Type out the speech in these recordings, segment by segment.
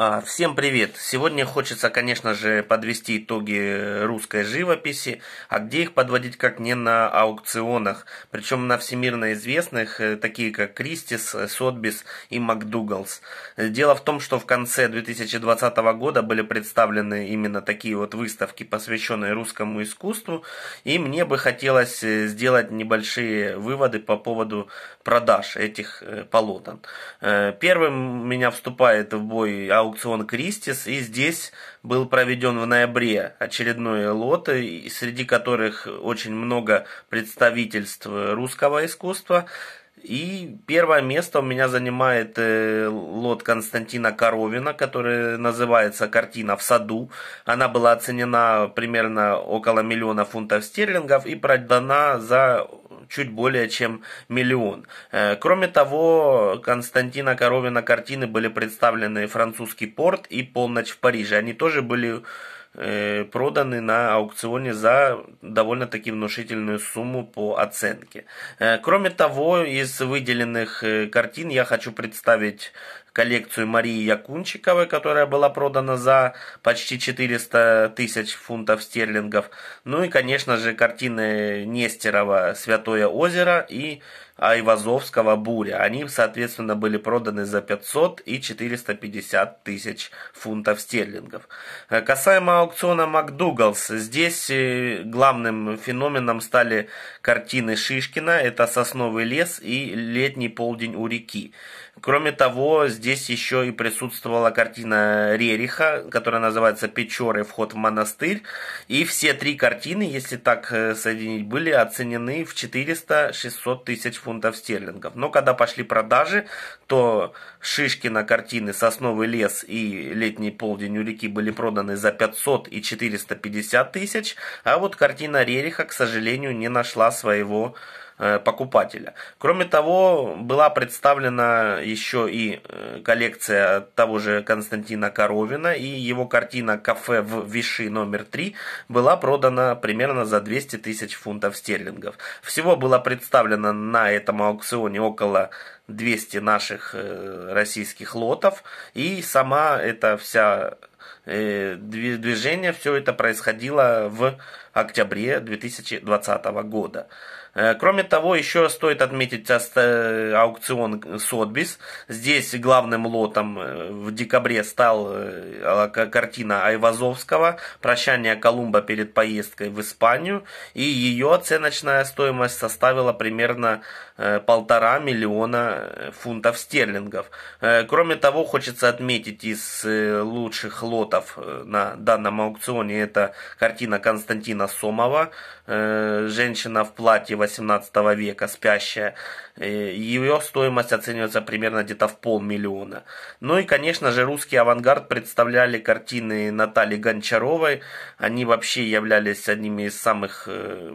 А, всем привет! Сегодня хочется, конечно же, подвести итоги русской живописи, а где их подводить, как не на аукционах, причем на всемирно известных, э, такие как Кристис, Сотбис и МакДугалс. Дело в том, что в конце 2020 года были представлены именно такие вот выставки, посвященные русскому искусству, и мне бы хотелось э, сделать небольшие выводы по поводу продаж этих э, полотен. Первым меня вступает в бой аукцион аукцион «Кристис», и здесь был проведен в ноябре очередной лот, среди которых очень много представительств русского искусства. И первое место у меня занимает э, лот Константина Коровина, который называется «Картина в саду». Она была оценена примерно около миллиона фунтов стерлингов и продана за чуть более чем миллион. Э, кроме того, Константина Коровина картины были представлены «Французский порт» и «Полночь в Париже». Они тоже были э, проданы на аукционе за довольно-таки внушительную сумму по оценке. Э, кроме того, из выделенных картин я хочу представить коллекцию Марии Якунчиковой, которая была продана за почти 400 тысяч фунтов стерлингов. Ну и, конечно же, картины Нестерова «Святое озеро» и Айвазовского «Буря». Они, соответственно, были проданы за 500 и 450 тысяч фунтов стерлингов. Э, касаемо аукциона «Макдугалс», здесь э, главным феноменом стали картины Шишкина, это «Сосновый лес» и «Летний полдень у реки». Кроме того, здесь Здесь еще и присутствовала картина Рериха, которая называется «Печоры. Вход в монастырь». И все три картины, если так э, соединить, были оценены в 400-600 тысяч фунтов стерлингов. Но когда пошли продажи, то Шишкина картины «Сосновый лес» и «Летний полдень у реки» были проданы за 500 и 450 тысяч, а вот картина Рериха, к сожалению, не нашла своего Э, покупателя. Кроме того, была представлена еще и э, коллекция того же Константина Коровина, и его картина «Кафе в Виши номер 3» была продана примерно за 200 тысяч фунтов стерлингов. Всего было представлено на этом аукционе около 200 наших э, российских лотов, и сама эта вся э, движение, все это происходило в октябре 2020 года. Э, кроме того, еще стоит отметить аукцион Сотбис. Здесь главным лотом в декабре стал а, картина Айвазовского «Прощание Колумба перед поездкой в Испанию», и ее оценочная стоимость составила примерно полтора миллиона Э, фунтов стерлингов. Э, кроме того, хочется отметить из э, лучших лотов на данном аукционе это картина Константина Сомова «Женщина в платье 18 века, спящая». Ее стоимость оценивается примерно где-то в полмиллиона. Ну и, конечно же, русский авангард представляли картины Натальи Гончаровой. Они вообще являлись одними из самых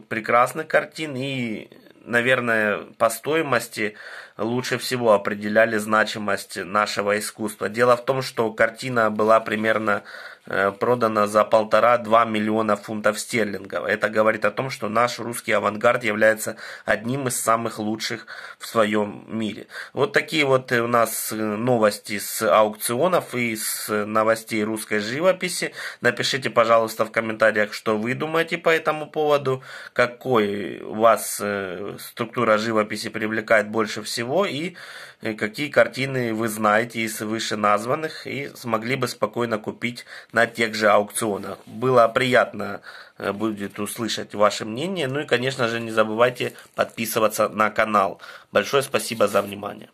прекрасных картин и наверное, по стоимости лучше всего определяли значимость нашего искусства. Дело в том, что картина была примерно э, продана за полтора-два миллиона фунтов стерлингов. Это говорит о том, что наш русский авангард является одним из самых лучших в своем мире. Вот такие вот у нас э, новости с аукционов и с новостей русской живописи. Напишите, пожалуйста, в комментариях, что вы думаете по этому поводу, какой у вас э, структура живописи привлекает больше всего всего и э, какие картины вы знаете из вышеназванных и смогли бы спокойно купить на тех же аукционах. Было приятно э, будет услышать ваше мнение. Ну и, конечно же, не забывайте подписываться на канал. Большое спасибо за внимание.